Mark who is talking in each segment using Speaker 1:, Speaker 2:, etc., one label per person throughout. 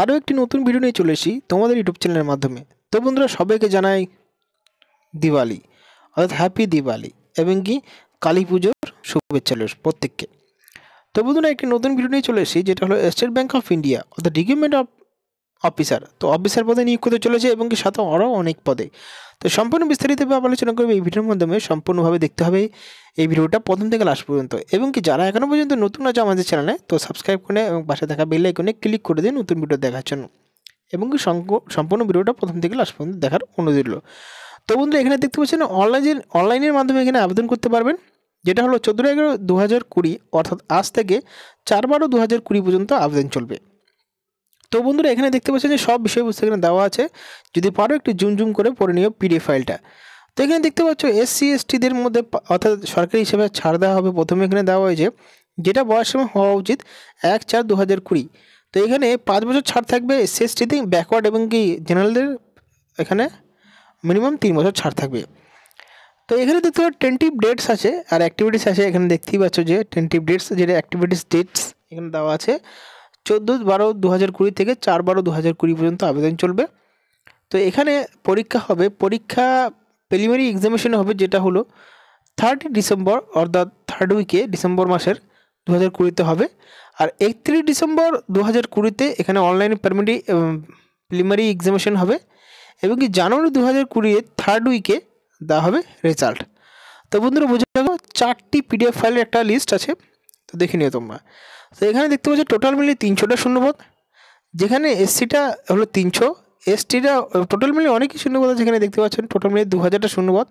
Speaker 1: আরও একটি নতুন ভিডিও নিয়ে চলে এসি তোমাদের ইউটিউব চ্যানেলের মাধ্যমে তো বন্ধুরা সবাইকে জানাই দিওয়ালি অর্থাৎ হ্যাপি দিওয়ালি এবং কি কালী পুজোর শুভেচ্ছা লোস প্রত্যেককে তো বন্ধুরা একটি নতুন ভিডিও নিয়ে চলে এসি যেটা হলো স্টেট ব্যাঙ্ক অফ ইন্ডিয়া অর্থাৎ ডিগমেন্ট অফ অফিসার তো অফিসার পদে নিয়োগ করতে চলেছে এবং কি সাথে আরও অনেক পদে তো সম্পূর্ণ বিস্তারিতভাবে আলোচনা করবে এই ভিডিওর মাধ্যমে সম্পূর্ণভাবে দেখতে হবে এই ভিডিওটা প্রথম থেকে লাস্ট পর্যন্ত এবং কি যারা এখনও পর্যন্ত নতুন আছে আমাদের চ্যানেলে তো সাবস্ক্রাইব করে এবং পাশে থাকা বেল আইকনে ক্লিক করে দিন নতুন ভিডিও দেখার জন্য এবং কি সম্পূর্ণ ভিডিওটা প্রথম থেকে লাস্ট পর্যন্ত দেখার অনুরোধ রইল তো বন্ধুরা এখানে দেখতে পাচ্ছেন অনলাইন অনলাইনের মাধ্যমে এখানে আবেদন করতে পারবেন যেটা হলো চোদ্দো এগারো দু হাজার কুড়ি অর্থাৎ আজ থেকে চার বারো দু হাজার কুড়ি পর্যন্ত আবেদন চলবে তো বন্ধুরা এখানে দেখতে পাচ্ছেন যে সব বিষয়বস্তু এখানে দেওয়া আছে যদি পারো একটু জুম জুম করে পড়ে নিও পিডিএফ ফাইলটা তো এখানে দেখতে পাচ্ছ এসসি এসটিদের মধ্যে অর্থাৎ সরকারি হিসেবে ছাড় দেওয়া হবে প্রথমে এখানে দেওয়া হয়েছে যেটা সময় হওয়া উচিত এক চার দু হাজার কুড়ি তো এখানে পাঁচ বছর ছাড় থাকবে এসসি এসটিতে ব্যাকওয়ার্ড এবং কি জেনারেলদের এখানে মিনিমাম তিন বছর ছাড় থাকবে তো এখানে দেখতে পাচ্ছ টেন্টিভ ডেটস আছে আর অ্যাক্টিভিটিস আছে এখানে দেখতেই পাচ্ছ যে টেন্টিভ ডেটস যেটা অ্যাক্টিভিটিস ডেটস এখানে দেওয়া আছে চোদ্দো বারো দু হাজার কুড়ি থেকে চার বারো দু হাজার কুড়ি পর্যন্ত আবেদন চলবে তো এখানে পরীক্ষা হবে পরীক্ষা প্রিলিমিনারি এক্সামিনেশন হবে যেটা হলো থার্ড ডিসেম্বর অর্থাৎ থার্ড উইকে ডিসেম্বর মাসের দু হাজার কুড়িতে হবে আর একত্রিশ ডিসেম্বর দু হাজার কুড়িতে এখানে অনলাইন প্রাইমারি প্রিলিমিনারি এক্সামিনেশন হবে এবং কি জানুয়ারি দু হাজার কুড়িয়ে থার্ড উইকে দেওয়া হবে রেজাল্ট তো বন্ধুরা বুঝে গেল চারটি পিডিএফ ফাইলের একটা লিস্ট আছে তো দেখে নিও তোমরা তো এখানে দেখতে পাচ্ছ টোটাল মিলিয়ে তিনশোটা শূন্যপদ যেখানে এসসিটা হলো তিনশো এসটিটা টোটাল মিলিয়ে অনেকই শূন্যপদ আছে যেখানে দেখতে পাচ্ছেন টোটাল মিলিয়ে দু হাজারটা শূন্যপদ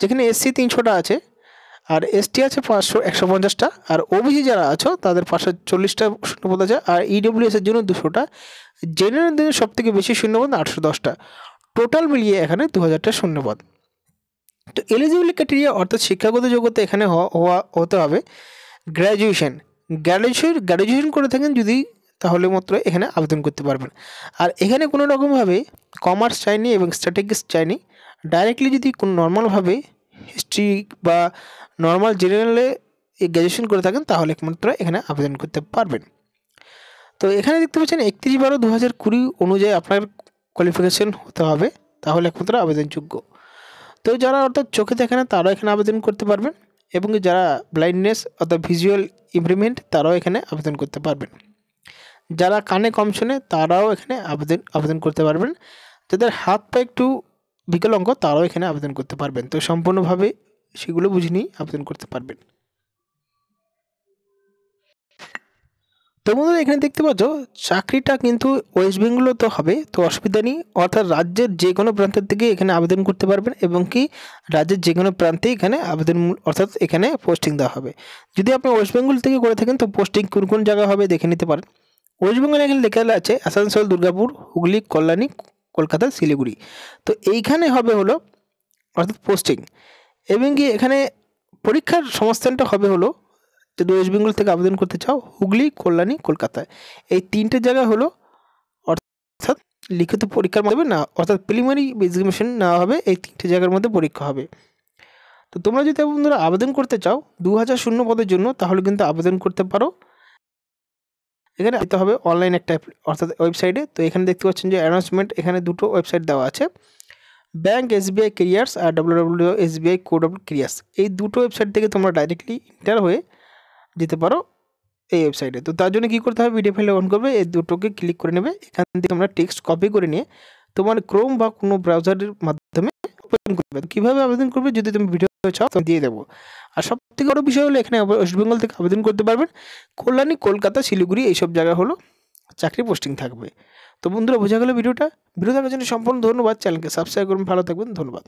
Speaker 1: যেখানে এসসি তিনশোটা আছে আর এসটি আছে পাঁচশো একশো পঞ্চাশটা আর ওবিসি যারা আছো তাদের পাঁচশো চল্লিশটা শূন্যপদ আছে আর ইডব্লিউএসের e জন্য দুশোটা জেনারেল দিনের সব থেকে বেশি শূন্যপদ আটশো দশটা টোটাল মিলিয়ে এখানে দু হাজারটা শূন্যপদ তো এলিজিবিলিটি ক্যাটেরিয়া অর্থাৎ শিক্ষাগত যোগ্যতা এখানে হওয়া হতে হবে গ্র্যাজুয়েশন গ্র্যাজুয়েশন গ্র্যাজুয়েশন করে থাকেন যদি তাহলে মাত্র এখানে আবেদন করতে পারবেন আর এখানে কোনো রকমভাবে কমার্স চাইনি এবং স্ট্র্যাটেজিক্স চাইনি ডাইরেক্টলি যদি কোনো নর্মালভাবে হিস্ট্রি বা নর্মাল জেনারেলে গ্র্যাজুয়েশন করে থাকেন তাহলে একমাত্র এখানে আবেদন করতে পারবেন তো এখানে দেখতে পাচ্ছেন একত্রিশ বারো দু হাজার কুড়ি অনুযায়ী আপনার কোয়ালিফিকেশন হতে হবে তাহলে একমাত্র আবেদনযোগ্য তো যারা অর্থাৎ চোখে দেখে না তারাও এখানে আবেদন করতে পারবেন এবং যারা ব্লাইন্ডনেস অর্থাৎ ভিজুয়াল ইমপ্রুভমেন্ট তারাও এখানে আবেদন করতে পারবেন যারা কানে কম শোনে তারাও এখানে আবেদন আবেদন করতে পারবেন যাদের হাত পা একটু বিকলাঙ্গ তারাও এখানে আবেদন করতে পারবেন তো সম্পূর্ণভাবে সেগুলো বুঝে নিয়ে আবেদন করতে পারবেন তো বন্ধুরা এখানে দেখতে পাচ্ছ চাকরিটা কিন্তু ওয়েস্ট বেঙ্গলও তো হবে তো অসুবিধা নেই অর্থাৎ রাজ্যের যে কোনো প্রান্তের থেকে এখানে আবেদন করতে পারবেন এবং কি রাজ্যের যে কোনো প্রান্তে এখানে আবেদন অর্থাৎ এখানে পোস্টিং দেওয়া হবে যদি আপনি ওয়েস্ট বেঙ্গল থেকে করে থাকেন তো পোস্টিং কোন কোন জায়গা হবে দেখে নিতে পারেন ওয়েস্ট বেঙ্গলে এখানে লেখা আছে আসানসোল দুর্গাপুর হুগলি কল্যাণী কলকাতা শিলিগুড়ি তো এইখানে হবে হলো অর্থাৎ পোস্টিং এবং কি এখানে পরীক্ষার সংস্থানটা হবে হলো যদি ওয়েস্ট বেঙ্গল থেকে আবেদন করতে চাও হুগলি কল্যাণী কলকাতায় এই তিনটে জায়গা হলো অর্থাৎ লিখিত পরীক্ষার মধ্যে না অর্থাৎ প্রিলিমিনারি এক্সামিনেশন নেওয়া হবে এই তিনটে জায়গার মধ্যে পরীক্ষা হবে তো তোমরা যদি বন্ধুরা আবেদন করতে চাও দু হাজার শূন্য পদের জন্য তাহলে কিন্তু আবেদন করতে পারো এখানে আসতে হবে অনলাইন একটা অর্থাৎ ওয়েবসাইটে তো এখানে দেখতে পাচ্ছেন যে অ্যানাউন্সমেন্ট এখানে দুটো ওয়েবসাইট দেওয়া আছে ব্যাঙ্ক এসবিআই ক্যারিয়ার্স আর W W SBI code of careers এই দুটো ওয়েবসাইট থেকে তোমরা ডাইরেক্টলি ইন্টার হয়ে যেতে পারো এই ওয়েবসাইটে তো তার জন্য কী করতে হবে পিডিএফ ফাইল অন করবে এই দুটোকে ক্লিক করে নেবে এখান থেকে তোমরা টেক্সট কপি করে নিয়ে তোমার ক্রোম বা কোনো ব্রাউজারের মাধ্যমে ওপেন করবে কীভাবে আবেদন করবে যদি তুমি ভিডিও চাও তো দিয়ে দেবো আর সব থেকে বড় বিষয় হলো এখানে ওয়েস্টবেঙ্গল থেকে আবেদন করতে পারবেন কল্যাণী কলকাতা শিলিগুড়ি এইসব জায়গা হলো চাকরি পোস্টিং থাকবে তো বন্ধুরা বোঝা গেল ভিডিওটা ভিডিও দেখার জন্য সম্পূর্ণ ধন্যবাদ চ্যানেলকে সাবস্ক্রাইব করুন ভালো থাকবেন ধন্যবাদ